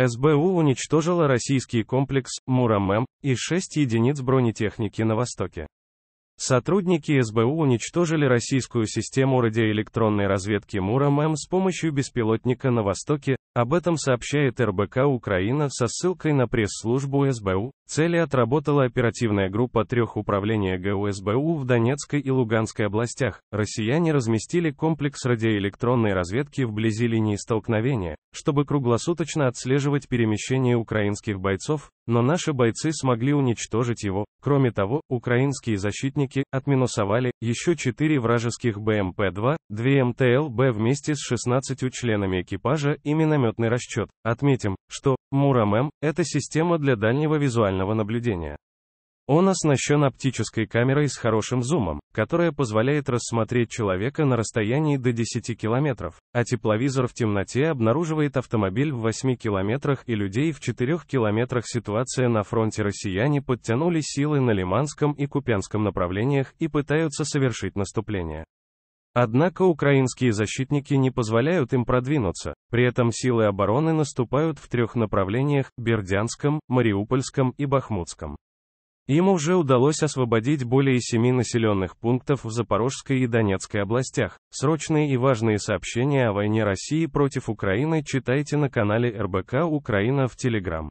СБУ уничтожила российский комплекс мурам и 6 единиц бронетехники на Востоке. Сотрудники СБУ уничтожили российскую систему радиоэлектронной разведки мурам с помощью беспилотника на Востоке, об этом сообщает РБК Украина со ссылкой на пресс-службу СБУ. Цели отработала оперативная группа трех управления ГУ СБУ в Донецкой и Луганской областях. Россияне разместили комплекс радиоэлектронной разведки вблизи линии столкновения, чтобы круглосуточно отслеживать перемещение украинских бойцов, но наши бойцы смогли уничтожить его. Кроме того, украинские защитники отминусовали еще четыре вражеских БМП-2, 2 МТЛБ вместе с 16 членами экипажа и миномет пулеметный расчет. Отметим, что Мурамэм – это система для дальнего визуального наблюдения. Он оснащен оптической камерой с хорошим зумом, которая позволяет рассмотреть человека на расстоянии до 10 километров, а тепловизор в темноте обнаруживает автомобиль в 8 километрах и людей в 4 километрах. Ситуация на фронте россияне подтянули силы на Лиманском и Купянском направлениях и пытаются совершить наступление. Однако украинские защитники не позволяют им продвинуться, при этом силы обороны наступают в трех направлениях – Бердянском, Мариупольском и Бахмутском. Им уже удалось освободить более семи населенных пунктов в Запорожской и Донецкой областях. Срочные и важные сообщения о войне России против Украины читайте на канале РБК Украина в Телеграм.